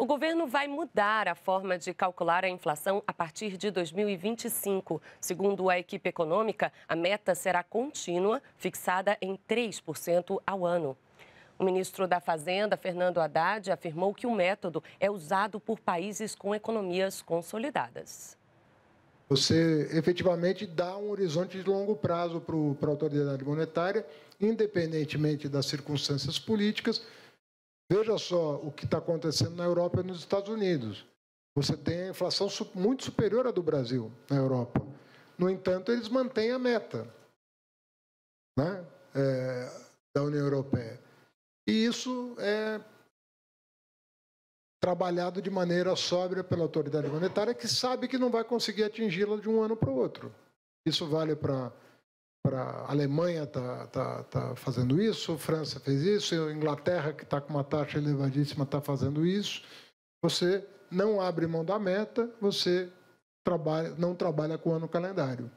O governo vai mudar a forma de calcular a inflação a partir de 2025. Segundo a equipe econômica, a meta será contínua, fixada em 3% ao ano. O ministro da Fazenda, Fernando Haddad, afirmou que o método é usado por países com economias consolidadas. Você efetivamente dá um horizonte de longo prazo para a autoridade monetária, independentemente das circunstâncias políticas, Veja só o que está acontecendo na Europa e nos Estados Unidos. Você tem a inflação muito superior à do Brasil na Europa. No entanto, eles mantêm a meta né? é, da União Europeia. E isso é trabalhado de maneira sóbria pela autoridade monetária, que sabe que não vai conseguir atingi-la de um ano para o outro. Isso vale para para a Alemanha está tá, tá fazendo isso, França fez isso, Inglaterra, que está com uma taxa elevadíssima, está fazendo isso. Você não abre mão da meta, você trabalha, não trabalha com o ano calendário.